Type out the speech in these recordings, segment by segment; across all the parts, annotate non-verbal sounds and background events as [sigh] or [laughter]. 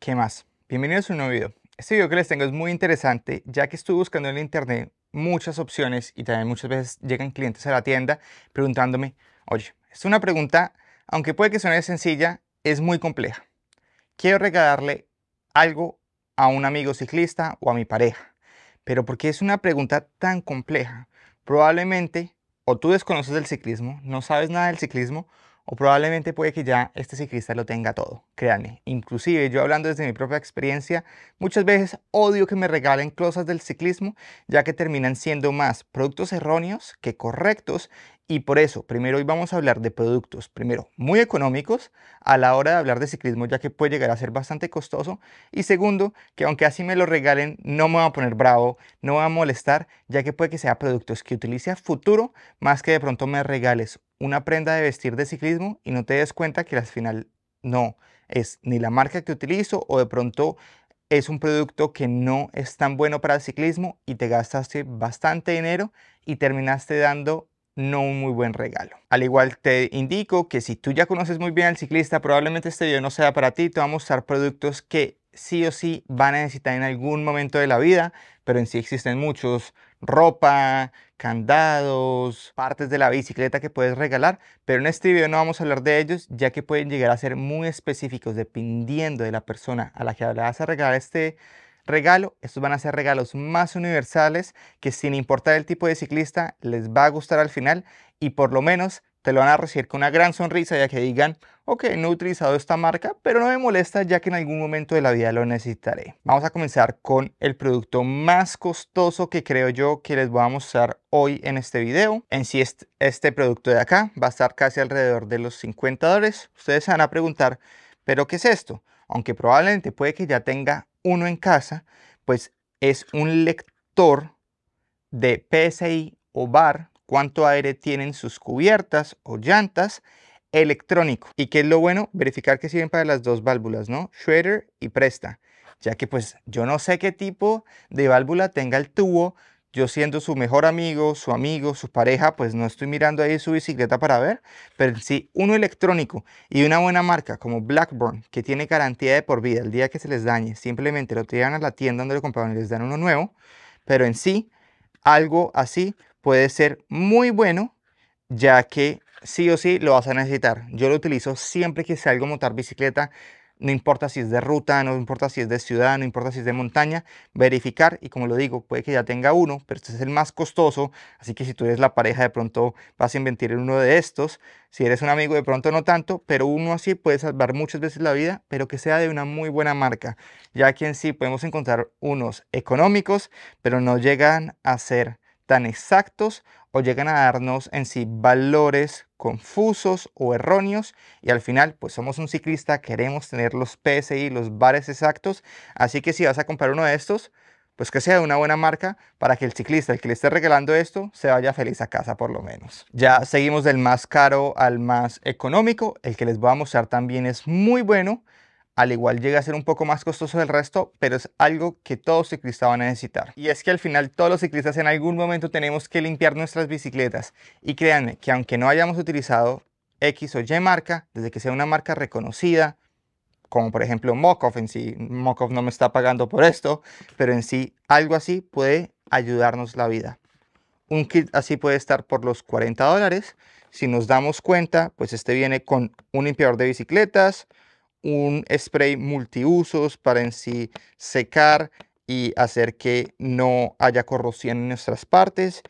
¿Qué más? Bienvenidos a un nuevo video. Este video que les tengo es muy interesante ya que estuve buscando en internet muchas opciones y también muchas veces llegan clientes a la tienda preguntándome, oye, es una pregunta, aunque puede que suene sencilla, es muy compleja. Quiero regalarle algo a un amigo ciclista o a mi pareja, pero ¿por qué es una pregunta tan compleja? Probablemente o tú desconoces del ciclismo, no sabes nada del ciclismo, o probablemente puede que ya este ciclista lo tenga todo, créanme. Inclusive yo hablando desde mi propia experiencia, muchas veces odio que me regalen cosas del ciclismo, ya que terminan siendo más productos erróneos que correctos. Y por eso, primero hoy vamos a hablar de productos, primero, muy económicos a la hora de hablar de ciclismo, ya que puede llegar a ser bastante costoso. Y segundo, que aunque así me lo regalen, no me va a poner bravo, no me va a molestar, ya que puede que sea productos que utilice a futuro, más que de pronto me regales una prenda de vestir de ciclismo y no te des cuenta que al final no es ni la marca que utilizo o de pronto es un producto que no es tan bueno para el ciclismo y te gastaste bastante dinero y terminaste dando no un muy buen regalo. Al igual te indico que si tú ya conoces muy bien al ciclista, probablemente este video no sea para ti, te voy a mostrar productos que sí o sí van a necesitar en algún momento de la vida, pero en sí existen muchos, ropa, candados, partes de la bicicleta que puedes regalar, pero en este video no vamos a hablar de ellos, ya que pueden llegar a ser muy específicos dependiendo de la persona a la que le vas a regalar este regalo. Estos van a ser regalos más universales que sin importar el tipo de ciclista les va a gustar al final y por lo menos te lo van a recibir con una gran sonrisa ya que digan, ok, no he utilizado esta marca, pero no me molesta ya que en algún momento de la vida lo necesitaré. Vamos a comenzar con el producto más costoso que creo yo que les voy a mostrar hoy en este video. En sí este producto de acá va a estar casi alrededor de los 50 dólares. Ustedes se van a preguntar, ¿pero qué es esto? Aunque probablemente puede que ya tenga uno en casa, pues es un lector de PSI o BAR cuánto aire tienen sus cubiertas o llantas, electrónico. ¿Y qué es lo bueno? Verificar que sirven para las dos válvulas, ¿no? Shredder y Presta. Ya que pues yo no sé qué tipo de válvula tenga el tubo. Yo siendo su mejor amigo, su amigo, su pareja, pues no estoy mirando ahí su bicicleta para ver. Pero sí, uno electrónico y una buena marca como Blackburn, que tiene garantía de por vida el día que se les dañe. Simplemente lo tiran a la tienda donde lo compraron y les dan uno nuevo. Pero en sí, algo así puede ser muy bueno, ya que sí o sí lo vas a necesitar. Yo lo utilizo siempre que salgo a montar bicicleta, no importa si es de ruta, no importa si es de ciudad, no importa si es de montaña, verificar y como lo digo, puede que ya tenga uno, pero este es el más costoso, así que si tú eres la pareja de pronto vas a invertir en uno de estos, si eres un amigo de pronto no tanto, pero uno así puede salvar muchas veces la vida, pero que sea de una muy buena marca, ya que en sí podemos encontrar unos económicos, pero no llegan a ser tan exactos o llegan a darnos en sí valores confusos o erróneos y al final pues somos un ciclista, queremos tener los PSI, los bares exactos, así que si vas a comprar uno de estos, pues que sea de una buena marca para que el ciclista, el que le esté regalando esto, se vaya feliz a casa por lo menos. Ya seguimos del más caro al más económico, el que les voy a mostrar también es muy bueno, al igual llega a ser un poco más costoso del resto, pero es algo que todo ciclistas van a necesitar. Y es que al final todos los ciclistas en algún momento tenemos que limpiar nuestras bicicletas. Y créanme que aunque no hayamos utilizado X o Y marca, desde que sea una marca reconocida, como por ejemplo Mokov en sí, Mokov no me está pagando por esto, pero en sí algo así puede ayudarnos la vida. Un kit así puede estar por los 40 dólares. Si nos damos cuenta, pues este viene con un limpiador de bicicletas, un spray multiusos para en sí secar y hacer que no haya corrosión en nuestras partes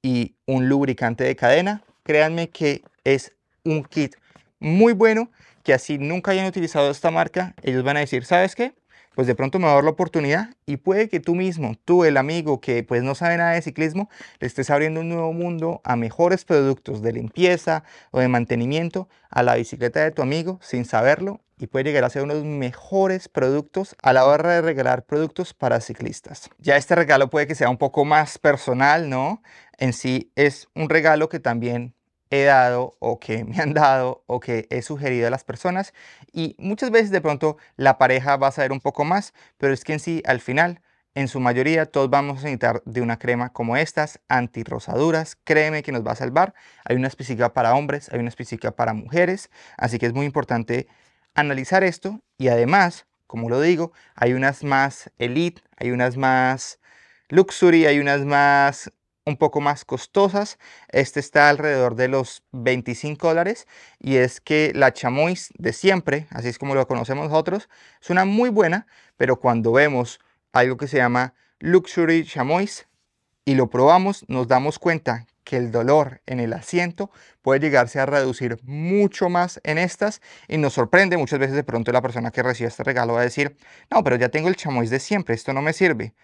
y un lubricante de cadena. Créanme que es un kit muy bueno que así nunca hayan utilizado esta marca. Ellos van a decir, ¿sabes qué? pues de pronto me va a dar la oportunidad y puede que tú mismo, tú el amigo que pues no sabe nada de ciclismo, le estés abriendo un nuevo mundo a mejores productos de limpieza o de mantenimiento a la bicicleta de tu amigo sin saberlo y puede llegar a ser uno de los mejores productos a la hora de regalar productos para ciclistas. Ya este regalo puede que sea un poco más personal, ¿no? En sí es un regalo que también he dado o que me han dado o que he sugerido a las personas y muchas veces de pronto la pareja va a saber un poco más, pero es que en sí al final en su mayoría todos vamos a necesitar de una crema como estas, rosaduras créeme que nos va a salvar. Hay una específica para hombres, hay una específica para mujeres, así que es muy importante analizar esto y además, como lo digo, hay unas más elite, hay unas más luxury, hay unas más un poco más costosas. Este está alrededor de los 25 dólares y es que la chamois de siempre, así es como lo conocemos nosotros, es una muy buena, pero cuando vemos algo que se llama Luxury Chamois y lo probamos, nos damos cuenta que el dolor en el asiento puede llegarse a reducir mucho más en estas y nos sorprende muchas veces de pronto la persona que recibe este regalo va a decir, no, pero ya tengo el chamois de siempre, esto no me sirve.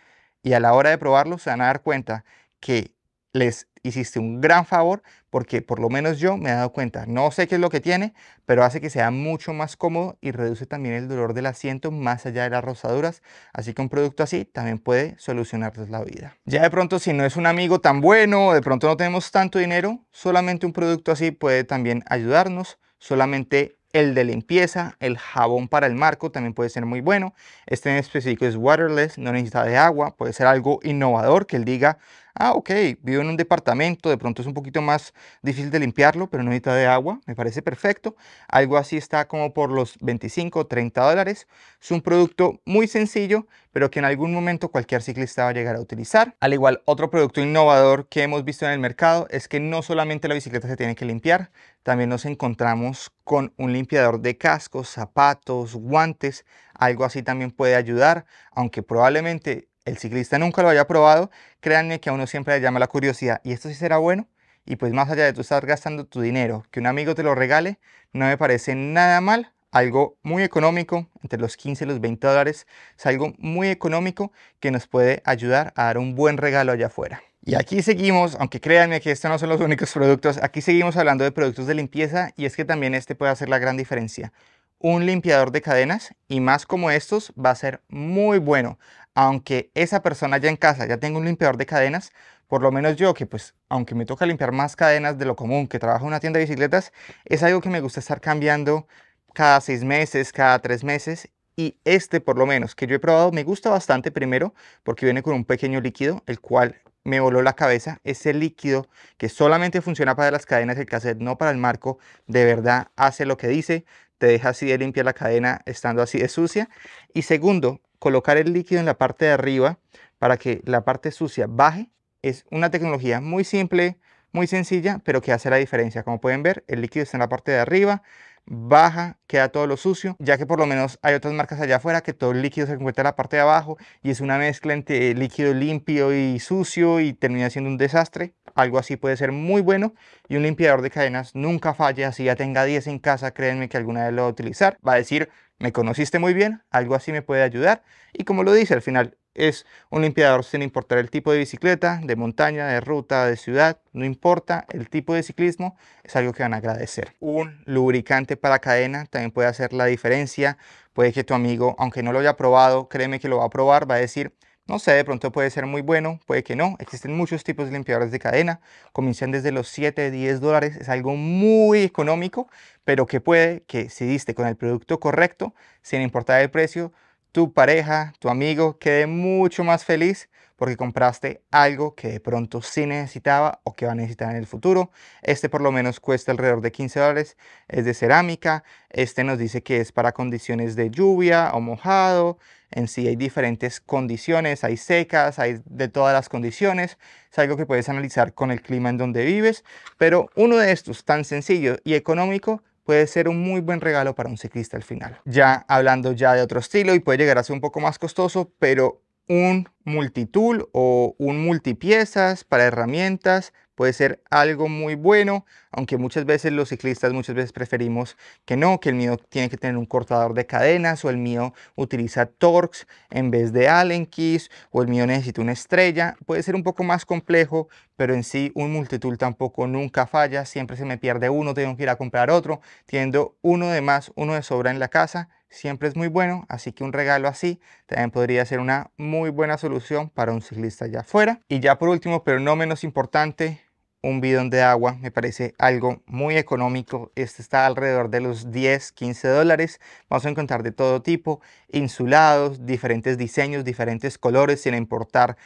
Y a la hora de probarlo se van a dar cuenta que les hiciste un gran favor porque por lo menos yo me he dado cuenta, no sé qué es lo que tiene, pero hace que sea mucho más cómodo y reduce también el dolor del asiento más allá de las rozaduras, así que un producto así también puede solucionarles la vida. Ya de pronto si no es un amigo tan bueno, de pronto no tenemos tanto dinero, solamente un producto así puede también ayudarnos, solamente el de limpieza, el jabón para el marco también puede ser muy bueno. Este en específico es waterless, no necesita de agua, puede ser algo innovador que él diga, ah, ok, vivo en un departamento, de pronto es un poquito más difícil de limpiarlo, pero no necesita de agua, me parece perfecto. Algo así está como por los 25 o 30 dólares. Es un producto muy sencillo, pero que en algún momento cualquier ciclista va a llegar a utilizar. Al igual, otro producto innovador que hemos visto en el mercado es que no solamente la bicicleta se tiene que limpiar, también nos encontramos con un limpiador de cascos, zapatos, guantes, algo así también puede ayudar, aunque probablemente el ciclista nunca lo haya probado, créanme que a uno siempre le llama la curiosidad, ¿y esto sí será bueno? Y pues más allá de tú estar gastando tu dinero, que un amigo te lo regale, no me parece nada mal, algo muy económico, entre los 15 y los 20 dólares, es algo muy económico que nos puede ayudar a dar un buen regalo allá afuera. Y aquí seguimos, aunque créanme que estos no son los únicos productos, aquí seguimos hablando de productos de limpieza y es que también este puede hacer la gran diferencia un limpiador de cadenas y más como estos va a ser muy bueno. Aunque esa persona ya en casa ya tenga un limpiador de cadenas, por lo menos yo que pues aunque me toca limpiar más cadenas de lo común que trabajo en una tienda de bicicletas, es algo que me gusta estar cambiando cada seis meses, cada tres meses. Y este por lo menos que yo he probado me gusta bastante primero porque viene con un pequeño líquido, el cual me voló la cabeza. Ese líquido que solamente funciona para las cadenas del cassette, no para el marco, de verdad hace lo que dice te deja así de limpia la cadena estando así de sucia. Y segundo, colocar el líquido en la parte de arriba para que la parte sucia baje. Es una tecnología muy simple, muy sencilla, pero que hace la diferencia. Como pueden ver, el líquido está en la parte de arriba, baja, queda todo lo sucio, ya que por lo menos hay otras marcas allá afuera que todo el líquido se encuentra en la parte de abajo y es una mezcla entre líquido limpio y sucio y termina siendo un desastre. Algo así puede ser muy bueno y un limpiador de cadenas nunca falla. Si ya tenga 10 en casa, créanme que alguna vez lo va a utilizar. Va a decir, me conociste muy bien, algo así me puede ayudar. Y como lo dice, al final es un limpiador sin importar el tipo de bicicleta, de montaña, de ruta, de ciudad, no importa el tipo de ciclismo, es algo que van a agradecer. Un lubricante para cadena también puede hacer la diferencia. Puede que tu amigo, aunque no lo haya probado, créeme que lo va a probar, va a decir, no sé, de pronto puede ser muy bueno, puede que no. Existen muchos tipos de limpiadores de cadena. Comienzan desde los 7, 10 dólares. Es algo muy económico, pero que puede que si diste con el producto correcto, sin importar el precio, tu pareja, tu amigo quede mucho más feliz porque compraste algo que de pronto sí necesitaba o que va a necesitar en el futuro. Este por lo menos cuesta alrededor de 15 dólares, es de cerámica, este nos dice que es para condiciones de lluvia o mojado, en sí hay diferentes condiciones, hay secas, hay de todas las condiciones, es algo que puedes analizar con el clima en donde vives, pero uno de estos tan sencillo y económico puede ser un muy buen regalo para un ciclista al final. Ya hablando ya de otro estilo y puede llegar a ser un poco más costoso, pero un multitool o un multipiezas para herramientas puede ser algo muy bueno, aunque muchas veces los ciclistas muchas veces preferimos que no, que el mío tiene que tener un cortador de cadenas o el mío utiliza Torx en vez de Allen Keys o el mío necesita una estrella. Puede ser un poco más complejo, pero en sí un multitool tampoco nunca falla, siempre se me pierde uno, tengo que ir a comprar otro, teniendo uno de más, uno de sobra en la casa, siempre es muy bueno, así que un regalo así también podría ser una muy buena solución para un ciclista allá afuera. Y ya por último, pero no menos importante, un bidón de agua me parece algo muy económico. Este está alrededor de los 10, 15 dólares. Vamos a encontrar de todo tipo, insulados, diferentes diseños, diferentes colores, sin importar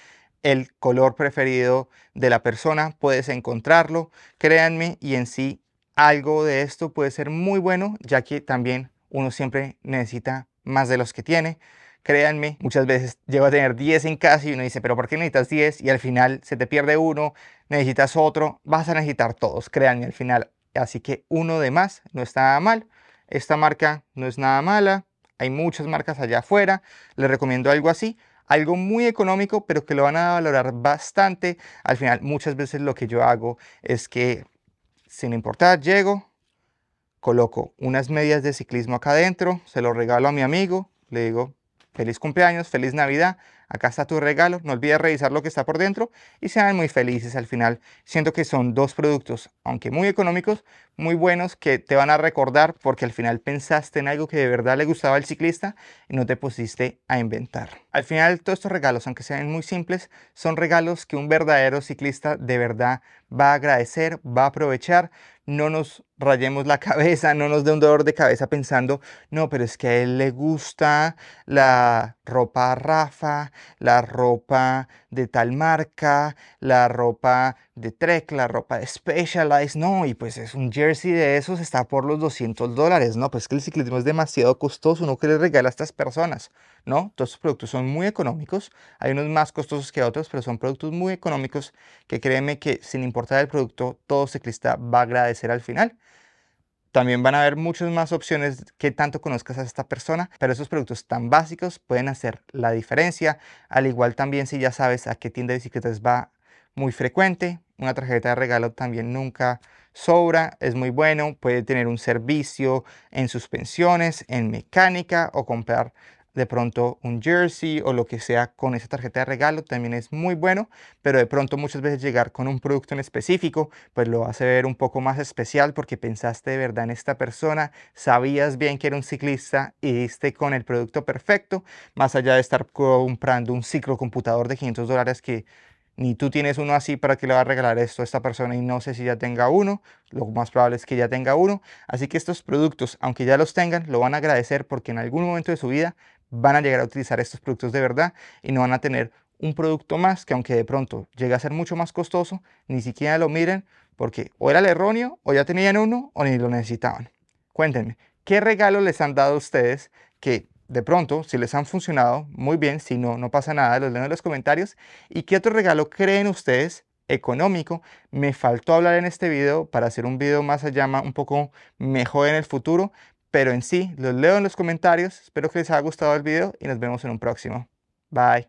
el color preferido de la persona. Puedes encontrarlo, créanme, y en sí algo de esto puede ser muy bueno, ya que también uno siempre necesita más de los que tiene. Créanme, muchas veces llego a tener 10 en casa y uno dice, pero ¿por qué necesitas 10? Y al final se te pierde uno, necesitas otro, vas a necesitar todos, créanme al final. Así que uno de más no está nada mal. Esta marca no es nada mala, hay muchas marcas allá afuera, les recomiendo algo así. Algo muy económico, pero que lo van a valorar bastante. Al final, muchas veces lo que yo hago es que, sin importar, llego, coloco unas medias de ciclismo acá adentro, se lo regalo a mi amigo, le digo, Feliz cumpleaños, feliz Navidad. Acá está tu regalo, no olvides revisar lo que está por dentro y sean muy felices al final. Siento que son dos productos, aunque muy económicos, muy buenos que te van a recordar porque al final pensaste en algo que de verdad le gustaba al ciclista y no te pusiste a inventar. Al final todos estos regalos, aunque sean muy simples, son regalos que un verdadero ciclista de verdad va a agradecer, va a aprovechar. No nos rayemos la [laughs] cabeza, no nos dé un dolor de cabeza pensando, no, pero es que a él le gusta la ropa Rafa, la ropa de tal marca, la ropa de Trek, la ropa de Specialized, no, y pues es un jersey de esos, está por los 200 dólares, no, pues que el ciclismo es demasiado costoso, uno que le regala a estas personas, ¿no? Todos estos productos son muy económicos, hay unos más costosos que otros, pero son productos muy económicos que créeme que sin importar el producto, todo ciclista va a agradecer al final. También van a haber muchas más opciones que tanto conozcas a esta persona, pero esos productos tan básicos pueden hacer la diferencia. Al igual también si ya sabes a qué tienda de bicicletas va muy frecuente, una tarjeta de regalo también nunca sobra, es muy bueno, puede tener un servicio en suspensiones, en mecánica o comprar de pronto un jersey o lo que sea con esa tarjeta de regalo también es muy bueno, pero de pronto muchas veces llegar con un producto en específico, pues lo hace ver un poco más especial porque pensaste de verdad en esta persona, sabías bien que era un ciclista y diste con el producto perfecto, más allá de estar comprando un ciclo computador de 500 dólares que ni tú tienes uno así para que le va a regalar esto a esta persona y no sé si ya tenga uno, lo más probable es que ya tenga uno, así que estos productos, aunque ya los tengan, lo van a agradecer porque en algún momento de su vida van a llegar a utilizar estos productos de verdad y no van a tener un producto más que aunque de pronto llegue a ser mucho más costoso, ni siquiera lo miren porque o era el erróneo o ya tenían uno o ni lo necesitaban. Cuéntenme, ¿qué regalo les han dado ustedes que de pronto, si les han funcionado, muy bien, si no, no pasa nada, los leo en los comentarios. ¿Y qué otro regalo creen ustedes económico? Me faltó hablar en este video para hacer un video más allá, un poco mejor en el futuro, pero en sí, los leo en los comentarios. Espero que les haya gustado el video y nos vemos en un próximo. Bye.